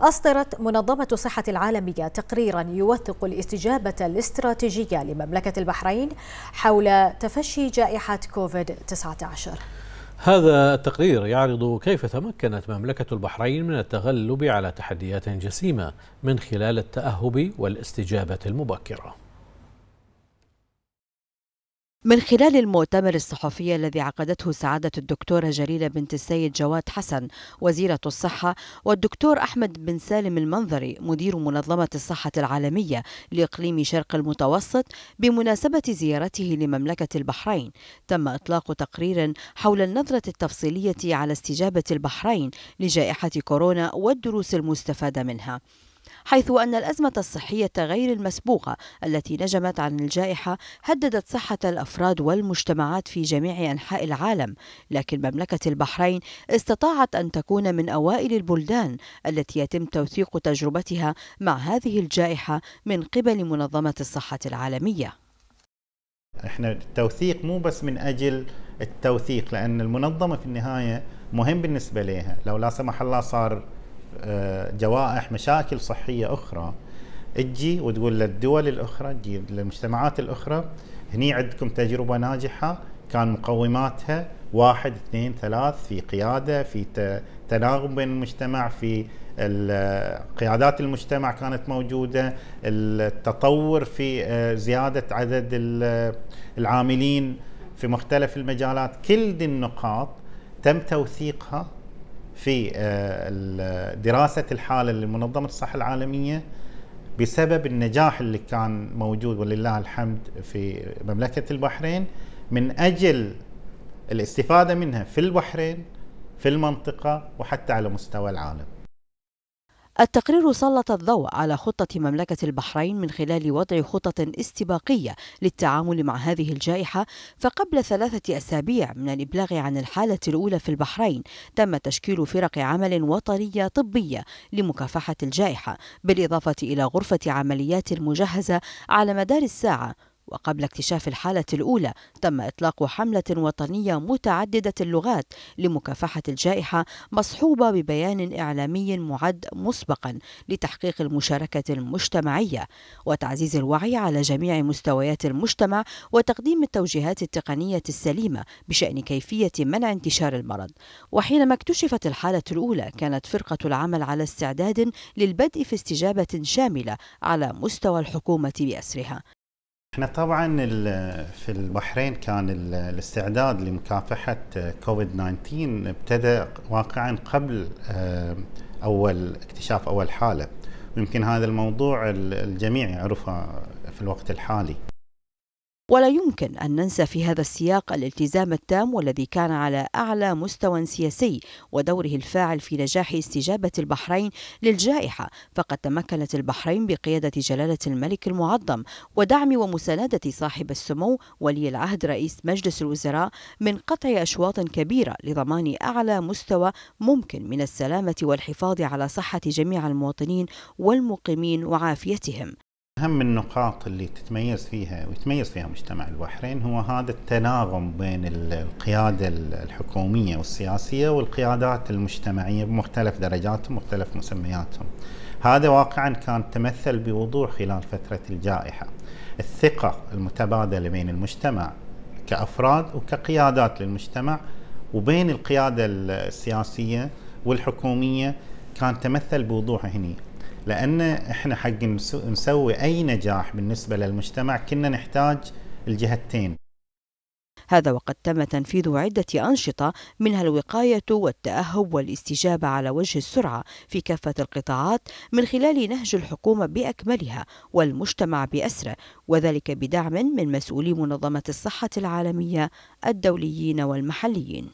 أصدرت منظمة الصحة العالمية تقريرا يوثق الاستجابة الاستراتيجية لمملكة البحرين حول تفشي جائحة كوفيد-19 هذا التقرير يعرض كيف تمكنت مملكة البحرين من التغلب على تحديات جسيمة من خلال التأهب والاستجابة المبكرة من خلال المؤتمر الصحفي الذي عقدته سعادة الدكتورة جليلة بنت السيد جواد حسن وزيرة الصحة والدكتور أحمد بن سالم المنظري مدير منظمة الصحة العالمية لإقليم شرق المتوسط بمناسبة زيارته لمملكة البحرين تم إطلاق تقرير حول النظرة التفصيلية على استجابة البحرين لجائحة كورونا والدروس المستفادة منها حيث أن الأزمة الصحية غير المسبوقة التي نجمت عن الجائحة هددت صحة الأفراد والمجتمعات في جميع أنحاء العالم، لكن مملكة البحرين استطاعت أن تكون من أوائل البلدان التي يتم توثيق تجربتها مع هذه الجائحة من قبل منظمة الصحة العالمية. احنا التوثيق مو بس من اجل التوثيق لان المنظمه في النهايه مهم بالنسبه لها لو لا سمح الله صار آه، جوائح مشاكل صحيه اخرى تجي وتقول للدول الاخرى تجي للمجتمعات الاخرى هني عندكم تجربه ناجحه كان مقوماتها واحد اثنين ثلاث في قياده في تناغم بين المجتمع في قيادات المجتمع كانت موجوده التطور في آه، زياده عدد العاملين في مختلف المجالات كل دي النقاط تم توثيقها في آه، دراسة الحالة لمنظمة الصحة العالمية بسبب النجاح اللي كان موجود ولله الحمد في مملكة البحرين من أجل الاستفادة منها في البحرين في المنطقة وحتى على مستوى العالم التقرير سلط الضوء على خطة مملكة البحرين من خلال وضع خطط استباقية للتعامل مع هذه الجائحة فقبل ثلاثة أسابيع من الإبلاغ عن الحالة الأولى في البحرين تم تشكيل فرق عمل وطنية طبية لمكافحة الجائحة بالإضافة إلى غرفة عمليات مجهزة على مدار الساعة وقبل اكتشاف الحالة الأولى تم إطلاق حملة وطنية متعددة اللغات لمكافحة الجائحة مصحوبة ببيان إعلامي معد مسبقا لتحقيق المشاركة المجتمعية وتعزيز الوعي على جميع مستويات المجتمع وتقديم التوجيهات التقنية السليمة بشأن كيفية منع انتشار المرض وحينما اكتشفت الحالة الأولى كانت فرقة العمل على استعداد للبدء في استجابة شاملة على مستوى الحكومة بأسرها احنا طبعا في البحرين كان الاستعداد لمكافحه كوفيد 19 ابتدى واقعا قبل آه، اول اكتشاف اول حاله ويمكن هذا الموضوع الجميع يعرفه في الوقت الحالي ولا يمكن أن ننسى في هذا السياق الالتزام التام والذي كان على أعلى مستوى سياسي ودوره الفاعل في نجاح استجابة البحرين للجائحة فقد تمكنت البحرين بقيادة جلالة الملك المعظم ودعم ومساندة صاحب السمو ولي العهد رئيس مجلس الوزراء من قطع أشواط كبيرة لضمان أعلى مستوى ممكن من السلامة والحفاظ على صحة جميع المواطنين والمقيمين وعافيتهم أهم النقاط اللي تتميز فيها ويتميز فيها مجتمع البحرين هو هذا التناغم بين القيادة الحكومية والسياسية والقيادات المجتمعية بمختلف درجاتهم ومختلف مسمياتهم هذا واقعا كان تمثل بوضوح خلال فترة الجائحة الثقة المتبادلة بين المجتمع كأفراد وكقيادات للمجتمع وبين القيادة السياسية والحكومية كان تمثل بوضوح هني لأن إحنا حق نسوي أي نجاح بالنسبة للمجتمع كنا نحتاج الجهتين هذا وقد تم تنفيذ عدة أنشطة منها الوقاية والتأهب والاستجابة على وجه السرعة في كافة القطاعات من خلال نهج الحكومة بأكملها والمجتمع بأسره وذلك بدعم من مسؤولي منظمة الصحة العالمية الدوليين والمحليين